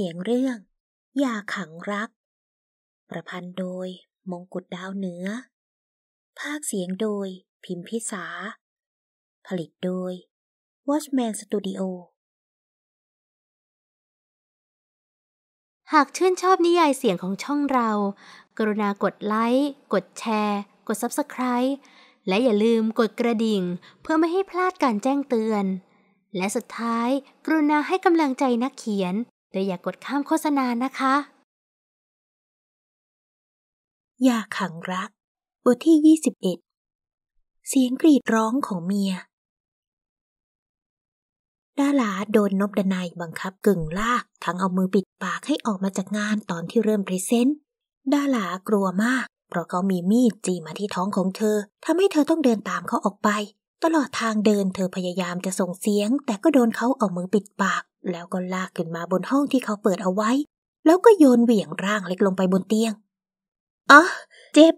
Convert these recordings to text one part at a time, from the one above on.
สียงเรื่อง ยาขังรัก ประพันธ์โดย มงกุฎดาวเหนือ ภาคเสียงโดยพิมพิสาผลิตโดย Watchman Studio หากชื่นชอบนิยายเสียงของช่องเรา กรุณากดไลค์ กดแชร์ กด Subscribe และอย่าลืมกดกระดิ่ง เพื่อไม่ให้พลาดการแจ้งเตือน และสุดท้ายกรุณาให้กำลังใจนักเขียนโดยอย่ากกดข้ามโฆษณานะคะ อย่าขังรัก บทที่ 21 เสียงกรีดร้องของเมียดาลาโดนนบดนายบังคับกึ่งลาก ทั้งเอามือปิดปากให้ออกมาจากงานตอนที่เริ่มพรีเซนต์ดาลากลัวมาก เพราะเขามีมีดจี้มาที่ท้องของเธอทำให้เธอต้องเดินตามเขาออกไป ตลอดทางเดิน เธอพยายามจะส่งเสียง แต่ก็โดนเขาเอามือปิดปากแล้วก็ลากขึ้นมาบนห้องที่เขาเปิดเอาไว้ แล้วก็โยนเหวี่ยงร่างเล็กลงไปบนเตียงอ๋อเจ็บ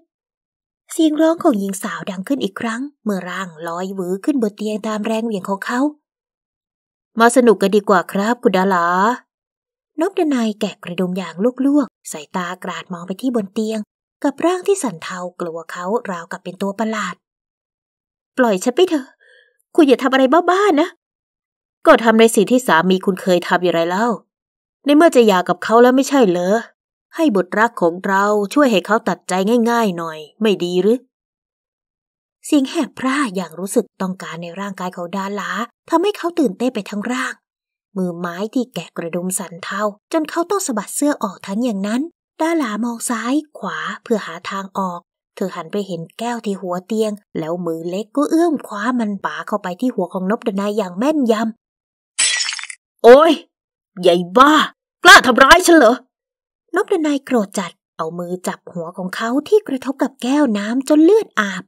เสียงร้องของหญิงสาวดังขึ้นอีกครั้ง เมื่อร่างลอยหวือขึ้นบนเตียงตามแรงเหวี่ยงของเขา มาสนุกกันดีกว่าครับคุณดาลานบดนายแกะกระดุมอย่างลวกๆสายตากราดมองไปที่บนเตียง กับร่างที่สั่นเทากลัวเขาราวกับเป็นตัวประหลาด ปล่อยฉันไปเถอะคุณอย่าทำอะไรบ้าๆนะก็ทำในสิ่งที่สามีคุณเคยทำอย่างไรเล่าในเมื่อจะหย่ากับเขาแล้วไม่ใช่เหรอ ให้บุตรรักของเราช่วยให้เขาตัดใจง่าย ๆ หน่อย ไม่ดีหรือเสียงแหบพร่าอย่างรู้สึกต้องการในร่างกายเขาดาลาทำให้เขาตื่นเต้นไปทั้งร่าง มือไม้ที่แกะกระดุมสันเทาจนเขาต้องสะบัดเสื้อออกทั้งอย่างนั้นดาลามองซ้าย ขวาเพื่อหาทางออก เธอหันไปเห็นแก้วที่หัวเตียง แล้วมือเล็กก็เอื้อมคว้ามันปาเข้าไปที่หัวของนบดนายอย่างแม่นยำโอ้ยใหญ่บ้ากล้าทำร้ายฉันเหรอนบดนายโกรธจัดเอามือจับหัวของเขาที่กระทบกับแก้วน้ำจนเลือดอาบ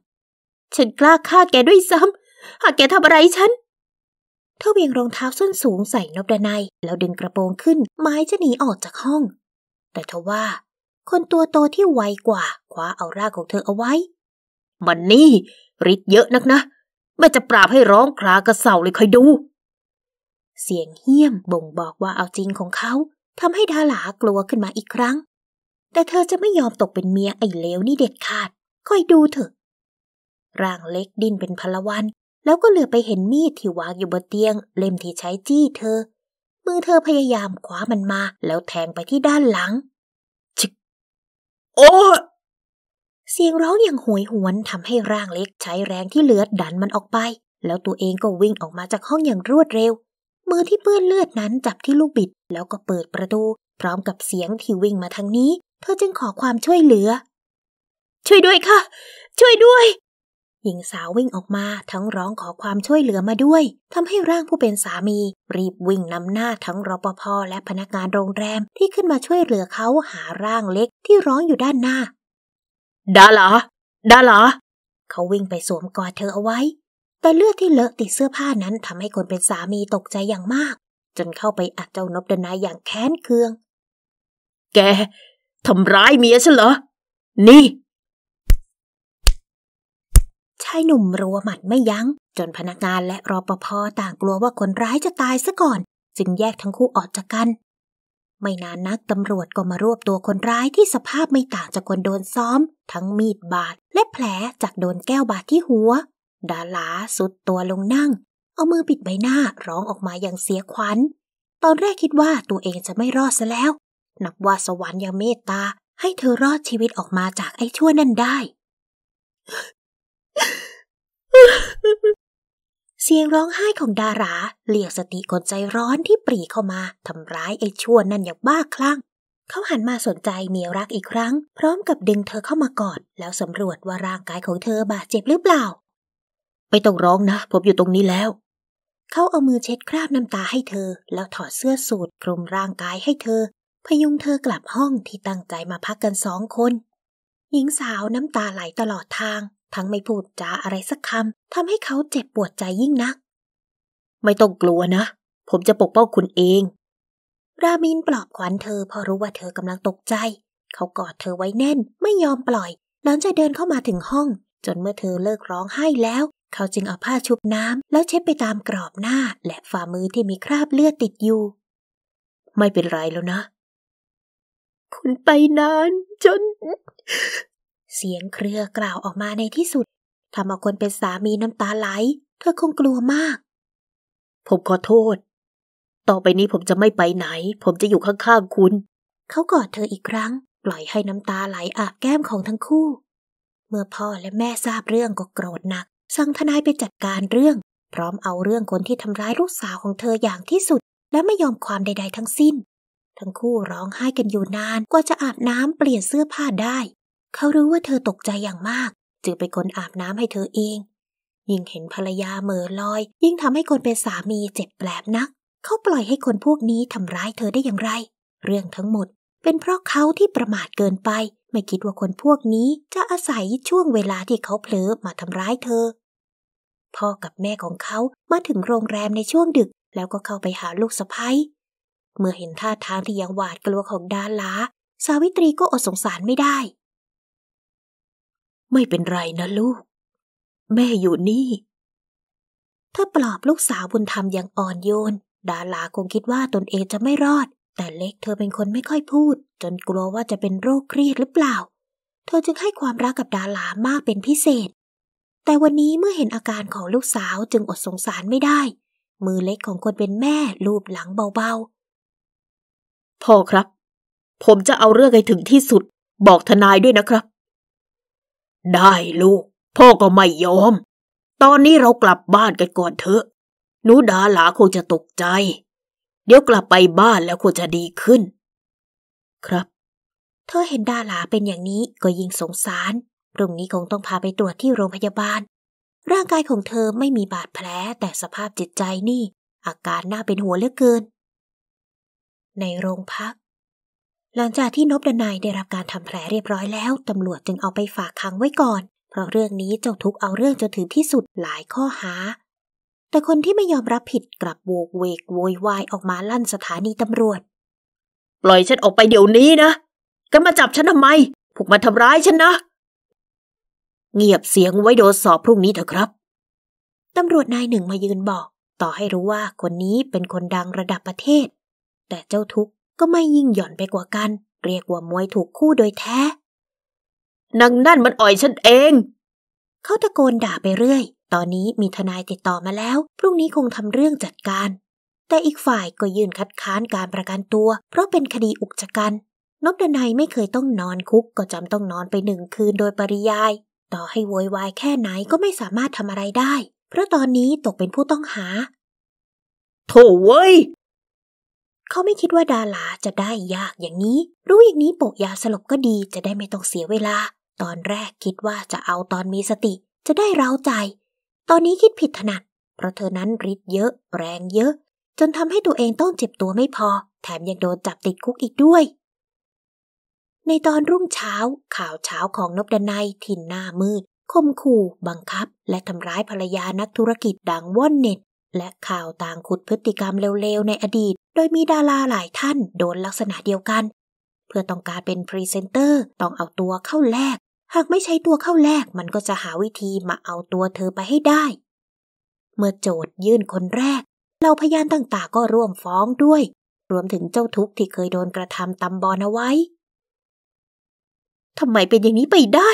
ฉันกล้าฆ่าแกด้วยซ้ำหากแกทำอะไรฉัน เธอเวียงรองเท้าส้นสูงใส่นบดนายแล้วดึงกระโปรงขึ้นไม้จะหนีออกจากห้อง แต่ทว่าคนตัวโตที่ไวกว่า คว้าเอาร่างของเธอเอาไว้ มันนี่ริดเยอะนักนะไม่จะปราบให้ร้องครากระเสาเลยคอยดูเสียงเฮี้ยมบ่งบอกว่าเอาจริงของเขาทำให้ดาหลากลัวขึ้นมาอีกครั้ง แต่เธอจะไม่ยอมตกเป็นเมียไอ้เลวนี่เด็ดขาด คอยดูเถอะ ร่างเล็กดิ้นเป็นพลวัน แล้วก็เหลือไปเห็นมีดที่วางอยู่บนเตียง เล่มที่ใช้จี้เธอ มือเธอพยายามคว้ามันมาแล้วแทงไปที่ด้านหลังชิกโอ้ เสียงร้องอย่างหวยหวนทำให้ร่างเล็กใช้แรงที่เหลือดันมันออกไป แล้วตัวเองก็วิ่งออกมาจากห้องอย่างรวดเร็วมือที่เปื้อนเลือดนั้นจับที่ลูกบิด แล้วก็เปิดประตู พร้อมกับเสียงที่วิ่งมาทางนี้เธอจึงขอความช่วยเหลือ ช่วยด้วยค่ะ ช่วยด้วย หญิงสาววิ่งออกมาทั้งร้องขอความช่วยเหลือมาด้วยทำให้ร่างผู้เป็นสามีรีบวิ่งนำหน้าทั้งรปภและพนักงานโรงแรมที่ขึ้นมาช่วยเหลือเขาหาร่างเล็กที่ร้องอยู่ด้านหน้า ดาหลาดาหลาเขาวิ่งไปสวมกอดเธอเอาไว้แต่เลือดที่เลอะติดเสื้อผ้านั้นทำให้คนเป็นสามีตกใจอย่างมาก จนเข้าไปอัดเจ้านบดนายอย่างแค้นเคืองแกทำร้ายเมียฉันเหรอนี่ชายหนุ่มรัวหมัดไม่ยัง้งจนพนักงานและรอปภต่างกลัวว่าคนร้ายจะตายซะก่อนจึงแยกทั้งคู่ออกจากกัน ไม่นานนักตำรวจก็มารวบตัวคนร้ายที่สภาพไม่ต่างจากคนโดนซ้อม ทั้งมีดบาดและแผลจากโดนแก้วบาดที่หัวดาลาสุดตัวลงนั่ง เอามือปิดใบหน้าร้องออกมาอย่างเสียขวัญ ตอนแรกคิดว่าตัวเองจะไม่รอดซะแล้ว นับว่าสวรรค์ยังเมตตาให้เธอรอดชีวิตออกมาจากไอ้ชั่วนั่นได้ เสียงร้องไห้ของดาราเลียกสติกนใจร้อนที่ปรีเข้ามา ทำร้ายไอ้ชั่วนั่นอย่างบ้าคลั่ง เขาหันมาสนใจเมียรักอีกครั้ง พร้อมกับดึงเธอเข้ามากอดแล้วสำรวจว่าร่างกายของเธอบาดเจ็บหรือเปล่าไม่ต้องร้องนะ ผมอยู่ตรงนี้แล้ว เขาเอามือเช็ดคราบน้ำตาให้เธอ แล้วถอดเสื้อสูทคลุมร่างกายให้เธอ พยุงเธอกลับห้องที่ตั้งใจมาพักกันสองคน หญิงสาวน้ำตาไหลตลอดทาง ทั้งไม่พูดจาอะไรสักคำทำให้เขาเจ็บปวดใจยิ่งนัก ไม่ต้องกลัวนะ ผมจะปกป้องคุณเอง รามินปลอบขวัญเธอ พอรู้ว่าเธอกำลังตกใจ เขากอดเธอไว้แน่น ไม่ยอมปล่อยหลังจากเดินเข้ามาถึงห้อง จนเมื่อเธอเลิกร้องไห้แล้วเขาจึงเอาผ้าชุบน้ำ แล้วเช็ดไปตามกรอบหน้าและฝ่ามือที่มีคราบเลือดติดอยู่ ไม่เป็นไรแล้วนะ คุณไปนาน จน เสียงเครือกล่าวออกมาในที่สุด ทำเอาคนเป็นสามีน้ำตาไหล เธอคงกลัวมาก ผมขอโทษ ต่อไปนี้ผมจะไม่ไปไหน ผมจะอยู่ข้างๆคุณ เขากอดเธออีกครั้ง ปล่อยให้น้ำตาไหลอาบแก้มของทั้งคู่ เมื่อพ่อและแม่ทราบเรื่องก็โกรธหนักสั่งทนายไปจัดการเรื่อง พร้อมเอาเรื่องคนที่ทำร้ายลูกสาวของเธออย่างที่สุด และไม่ยอมความใดๆ ทั้งสิ้น ทั้งคู่ร้องไห้กันอยู่นานกว่าจะอาบน้ำเปลี่ยนเสื้อผ้าได้ เขารู้ว่าเธอตกใจอย่างมาก จึงไปคนอาบน้ำให้เธอเอง ยิ่งเห็นภรรยาเมอลอย ยิ่งทำให้คนเป็นสามีเจ็บแปลบนัก เขาปล่อยให้คนพวกนี้ทำร้ายเธอได้อย่างไร เรื่องทั้งหมด เป็นเพราะเขาที่ประมาทเกินไปไม่คิดว่าคนพวกนี้จะอาศัยช่วงเวลาที่เขาเผลอมาทำร้ายเธอ พ่อกับแม่ของเขามาถึงโรงแรมในช่วงดึกแล้วก็เข้าไปหาลูกสะพ้ยเมื่อเห็นท่าทางที่ยังหวาดกลัวของดาลาสาวิตรีก็อดสงสารไม่ได้ ไม่เป็นไรนะลูก แม่อยู่นี่ ถ้าปลอบลูกสาวบุญธรรมอย่างอ่อนโยน ดาลาคงคิดว่าตนเองจะไม่รอดแต่เล็กเธอเป็นคนไม่ค่อยพูด จนกลัวว่าจะเป็นโรคเครียดหรือเปล่า เธอจึงให้ความรักกับดาลามากเป็นพิเศษ แต่วันนี้เมื่อเห็นอาการของลูกสาวจึงอดสงสารไม่ได้ มือเล็กของคนเป็นแม่ลูบหลังเบาๆพ่อครับ ผมจะเอาเรื่องให้ถึงที่สุด บอกทนายด้วยนะครับ ได้ลูกพ่อก็ไม่ยอม ตอนนี้เรากลับบ้านกันก่อนเถอะนูดาหลาคงจะตกใจเดี๋ยวกลับไปบ้านแล้วควรจะดีขึ้น ครับ เธอเห็นดาหลาเป็นอย่างนี้ก็ยิ่งสงสารพรุ่งนี้คงต้องพาไปตรวจที่โรงพยาบาล ร่างกายของเธอไม่มีบาดแผลแต่สภาพจิตใจนี่ อาการน่าเป็นหัวเหลือเกิน ในโรงพัก หลังจากที่นบดนายได้รับการทำแผลเรียบร้อยแล้วตำรวจจึงเอาไปฝากขังไว้ก่อน เพราะเรื่องนี้เจ้าทุกเอาเรื่องจนถึงที่สุดหลายข้อหาแต่คนที่ไม่ยอมรับผิดกลับโวกเวกโวยวายออกมาลั่นสถานีตำรวจ ปล่อยฉันออกไปเดี๋ยวนี้นะ ก็มาจับฉันทำไมพวกมันทำร้ายฉันนะ เงียบเสียงไว้โดนสอบพรุ่งนี้เถอะครับ ตำรวจนายหนึ่งมายืนบอก ต่อให้รู้ว่าคนนี้เป็นคนดังระดับประเทศ แต่เจ้าทุกก็ไม่ยิ่งหย่อนไปกว่ากัน เรียกว่ามวยถูกคู่โดยแท้ นังนั่นมันอ่อยฉันเอง เขาตะโกนด่าไปเรื่อยตอนนี้มีทนายติดต่อมาแล้ว พรุ่งนี้คงทำเรื่องจัดการ แต่อีกฝ่ายก็ยื่นคัดค้านการประกันตัว เพราะเป็นคดีอุกชะกันนบดนายไม่เคยต้องนอนคุกก็จำต้องนอนไปหนึ่งคืนโดยปริยาย ต่อให้โวยวายแค่ไหนก็ไม่สามารถทำอะไรได้ เพราะตอนนี้ตกเป็นผู้ต้องหาโถเว้ยเขาไม่คิดว่าดาลาจะได้ยากอย่างนี้ รู้อย่างนี้โปกยาสลบก็ดีจะได้ไม่ต้องเสียเวลา ตอนแรกคิดว่าจะเอาตอนมีสติ จะได้เร้าใจตอนนี้คิดผิดถนัด เพราะเธอนั้นฤทธิ์เยอะ แรงเยอะ จนทำให้ตัวเองต้องเจ็บตัวไม่พอ แถมยังโดนจับติดคุกอีกด้วย ในตอนรุ่งเช้าข่าวเช้าของนบดนายถิ่นหน้ามืด คมขู่บังคับ และทำร้ายภรรยานักธุรกิจดังว่อนเน็ต และข่าวต่างขุดพฤติกรรมเร็วๆในอดีต โดยมีดาราหลายท่านโดนลักษณะเดียวกัน เพื่อต้องการเป็นพรีเซนเตอร์ต้องเอาตัวเข้าแลกหากไม่ใช้ตัวเข้าแลกมันก็จะหาวิธีมาเอาตัวเธอไปให้ได้ เมื่อโจทยื่นคนแรก เราพยานต่างๆก็ร่วมฟ้องด้วย รวมถึงเจ้าทุกข์ที่เคยโดนกระทำตำบอลเอาไว้ทำไมเป็นอย่างนี้ไปได้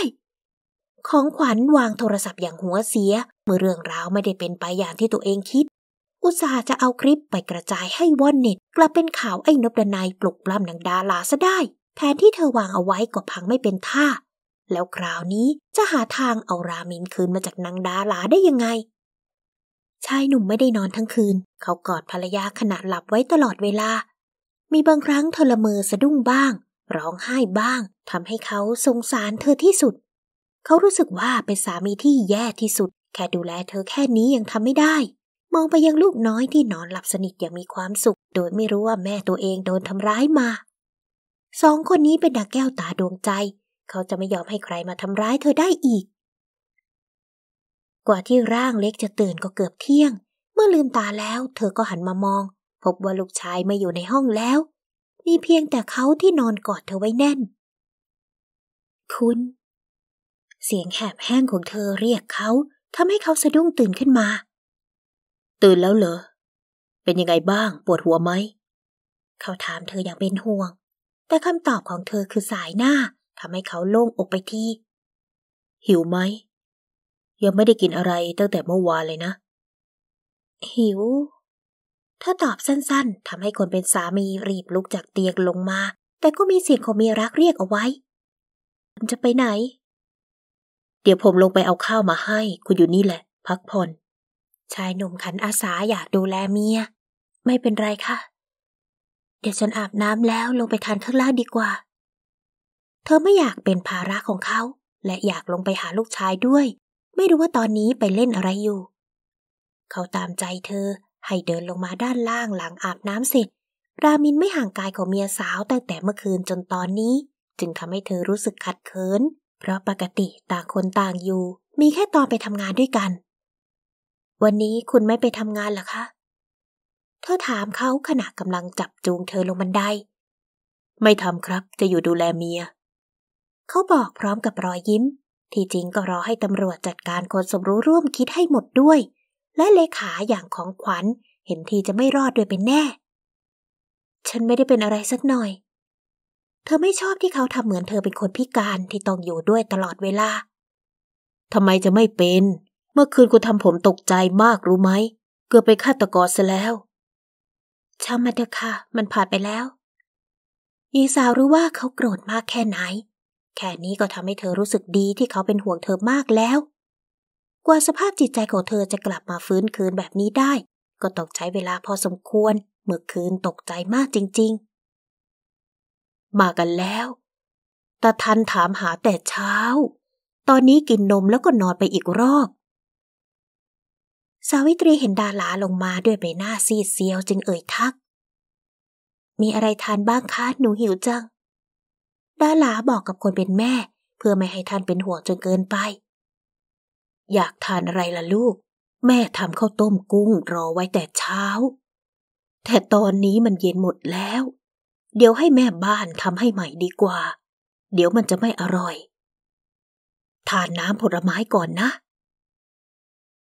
ของขวัญวางโทรศัพท์อย่างหัวเสีย เมื่อเรื่องราวไม่ได้เป็นไปอย่างที่ตัวเองคิด อุตส่าห์จะเอาคลิปไปกระจายให้วอนเน็ตกลับเป็นข่าวไอ้นบดนายปลุกปล้ำนางดาลาซะได้แผนที่เธอวางเอาไว้ก็พังไม่เป็นท่าแล้วคราวนี้จะหาทางเอารามินคืนมาจากนางดาลาได้ยังไง ชายหนุ่มไม่ได้นอนทั้งคืน เขากอดภรรยาขณะหลับไว้ตลอดเวลา มีบางครั้งเธอละเมอสะดุ้งบ้าง ร้องไห้บ้างทำให้เขาสงสารเธอที่สุด เขารู้สึกว่าเป็นสามีที่แย่ที่สุด แค่ดูแลเธอแค่นี้ยังทำไม่ได้ มองไปยังลูกน้อยที่นอนหลับสนิทอย่างมีความสุข โดยไม่รู้ว่าแม่ตัวเองโดนทำร้ายมา สองคนนี้เป็นดักแก้วตาดวงใจเขาจะไม่ยอมให้ใครมาทำร้ายเธอได้อีก กว่าที่ร่างเล็กจะตื่นก็เกือบเที่ยง เมื่อลืมตาแล้ว เธอก็หันมามอง พบว่าลูกชายไม่อยู่ในห้องแล้ว มีเพียงแต่เขาที่นอนกอดเธอไว้แน่น คุณ เสียงแหบแห้งของเธอเรียกเขาทำให้เขาสะดุ้งตื่นขึ้นมา ตื่นแล้วเหรอ เป็นยังไงบ้าง ปวดหัวไหม เขาถามเธออย่างเป็นห่วง แต่คำตอบของเธอคือสายหน้าทำให้เขาโล่งอกไปทีหิวไหม ยังไม่ได้กินอะไรตั้งแต่เมื่อวานเลยนะ หิวเธอตอบสั้นๆทำให้คนเป็นสามีรีบลุกจากเตียงลงมา แต่ก็มีเสียงของเมียรักเรียกเอาไว้คุณจะไปไหน เดี๋ยวผมลงไปเอาข้าวมาให้ คุณอยู่นี่แหละ พักผ่อนชายหนุ่มขันอาสาอยากดูแลเมีย ไม่เป็นไรค่ะ เดี๋ยวฉันอาบน้ำแล้วลงไปทานข้างล่างดีกว่าเธอไม่อยากเป็นภาระของเขา และอยากลงไปหาลูกชายด้วย ไม่รู้ว่าตอนนี้ไปเล่นอะไรอยู่ เขาตามใจเธอให้เดินลงมาด้านล่างหลังอาบน้ำเสร็จรามินไม่ห่างกายของเมียสาวตั้งแต่เมื่อคืนจนตอนนี้ จึงทำให้เธอรู้สึกขัดเคินเพราะปกติต่างคนต่างอยู่ มีแค่ตอนไปทำงานด้วยกัน วันนี้คุณไม่ไปทำงานหรอคะ เธอถามเขาขณะกำลังจับจูงเธอลงบันไดไม่ทำครับจะอยู่ดูแลเมียเขาบอกพร้อมกับรอยยิ้ม ที่จริงก็รอให้ตำรวจจัดการคนสมรู้ร่วมคิดให้หมดด้วย และเลขาอย่างของขวัญเห็นทีจะไม่รอดด้วยเป็นแน่ ฉันไม่ได้เป็นอะไรสักหน่อย เธอไม่ชอบที่เขาทำเหมือนเธอเป็นคนพิการที่ต้องอยู่ด้วยตลอดเวลาทำไมจะไม่เป็น เมื่อคืนกูทำผมตกใจมากรู้ไหมเกือบไปฆาตกรซะแล้วช่ามาเถอะค่ะ มันผ่านไปแล้วหญิงสาวรู้ว่าเขาโกรธมากแค่ไหนแค่นี้ก็ทำให้เธอรู้สึกดีที่เขาเป็นห่วงเธอมากแล้ว กว่าสภาพจิตใจของเธอจะกลับมาฟื้นคืนแบบนี้ได้ ก็ต้องใช้เวลาพอสมควร เมื่อคืนตกใจมากจริงๆ มากันแล้วตาทันถามหาแต่เช้า ตอนนี้กินนมแล้วก็นอนไปอีกรอบ สาวิตรีเห็นดาลาลงมาด้วยใบหน้าซีดเซียวจึงเอ่ยทัก มีอะไรทานบ้างคะหนูหิวจังด้าหลาบอกกับคนเป็นแม่ เพื่อไม่ให้ท่านเป็นห่วงจนเกินไป อยากทานอะไรล่ะลูก แม่ทำข้าวต้มกุ้งรอไว้แต่เช้า แต่ตอนนี้มันเย็นหมดแล้ว เดี๋ยวให้แม่บ้านทำให้ใหม่ดีกว่า เดี๋ยวมันจะไม่อร่อย ทานน้ำผลไม้ก่อนนะ